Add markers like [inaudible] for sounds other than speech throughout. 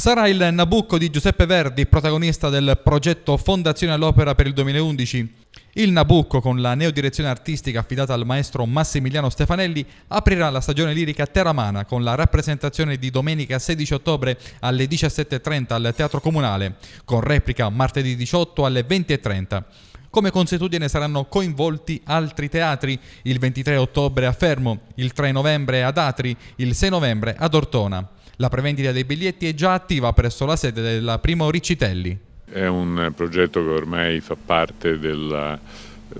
Sarà il Nabucco di Giuseppe Verdi, protagonista del progetto Fondazione all'Opera per il 2011. Il Nabucco, con la neodirezione artistica affidata al maestro Massimiliano Stefanelli, aprirà la stagione lirica Teramana con la rappresentazione di domenica 16 ottobre alle 17.30 al Teatro Comunale, con replica martedì 18 alle 20.30. Come consuetudine saranno coinvolti altri teatri, il 23 ottobre a Fermo, il 3 novembre ad Atri, il 6 novembre ad Ortona. La prevendita dei biglietti è già attiva presso la sede della Primo Riccitelli. È un progetto che ormai fa parte della eh,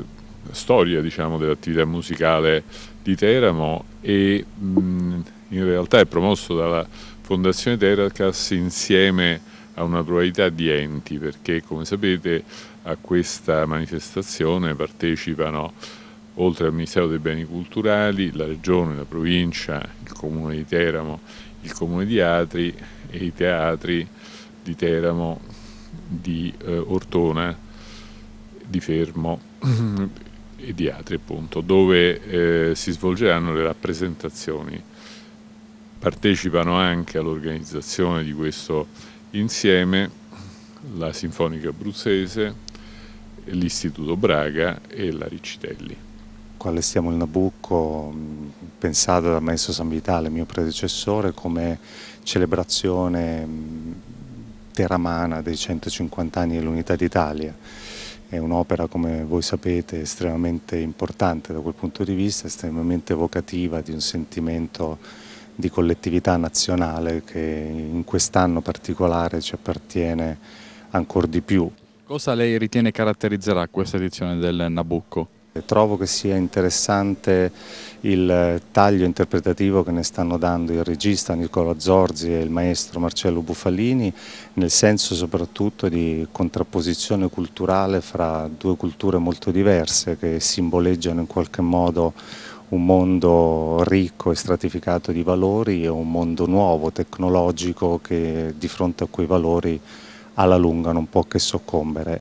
storia diciamo, dell'attività musicale di Teramo e mh, in realtà è promosso dalla Fondazione Teracas insieme a a una pluralità di enti perché come sapete a questa manifestazione partecipano oltre al Ministero dei Beni Culturali, la Regione, la Provincia, il Comune di Teramo, il Comune di Atri e i teatri di Teramo, di eh, Ortona, di Fermo [clears throat] e di Atri appunto, dove eh, si svolgeranno le rappresentazioni. Partecipano anche all'organizzazione di questo insieme la Sinfonica Abruzzese, l'Istituto Braga e la Riccitelli. Quale stiamo il Nabucco, pensato dal maestro San Vitale, mio predecessore, come celebrazione teramana dei 150 anni dell'Unità d'Italia. È un'opera, come voi sapete, estremamente importante da quel punto di vista, estremamente evocativa di un sentimento di collettività nazionale che in quest'anno particolare ci appartiene ancora di più. Cosa lei ritiene caratterizzerà questa edizione del Nabucco? Trovo che sia interessante il taglio interpretativo che ne stanno dando il regista Nicola Zorzi e il maestro Marcello Bufalini, nel senso soprattutto di contrapposizione culturale fra due culture molto diverse che simboleggiano in qualche modo un mondo ricco e stratificato di valori e un mondo nuovo, tecnologico, che di fronte a quei valori alla lunga non può che soccombere.